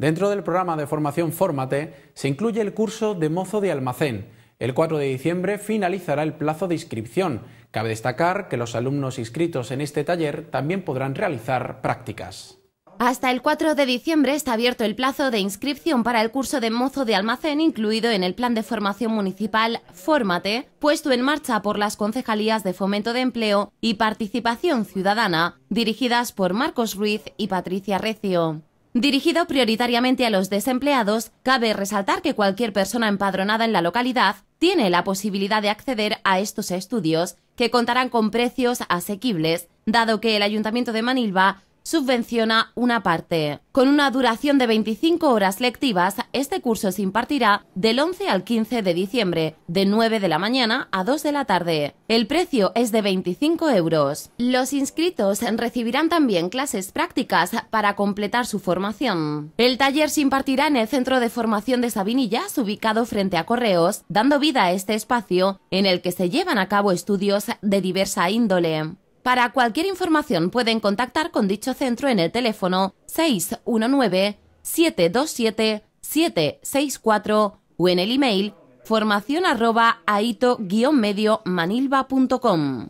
Dentro del programa de formación Fórmate se incluye el curso de mozo de almacén. El 4 de diciembre finalizará el plazo de inscripción. Cabe destacar que los alumnos inscritos en este taller también podrán realizar prácticas. Hasta el 4 de diciembre está abierto el plazo de inscripción para el curso de mozo de almacén incluido en el plan de formación municipal Fórmate, puesto en marcha por las concejalías de fomento de empleo y participación ciudadana, dirigidas por Marcos Ruiz y Patricia Recio. Dirigido prioritariamente a los desempleados, cabe resaltar que cualquier persona empadronada en la localidad tiene la posibilidad de acceder a estos estudios, que contarán con precios asequibles, dado que el Ayuntamiento de Manilva subvenciona una parte. Con una duración de 25 horas lectivas, este curso se impartirá del 11 al 15 de diciembre, de 9 de la mañana a 2 de la tarde. El precio es de 25 euros. Los inscritos recibirán también clases prácticas para completar su formación. El taller se impartirá en el Centro de Formación de Sabinillas, ubicado frente a Correos, dando vida a este espacio en el que se llevan a cabo estudios de diversa índole. Para cualquier información pueden contactar con dicho centro en el teléfono 619-727-764 o en el email formación arroba manilvacom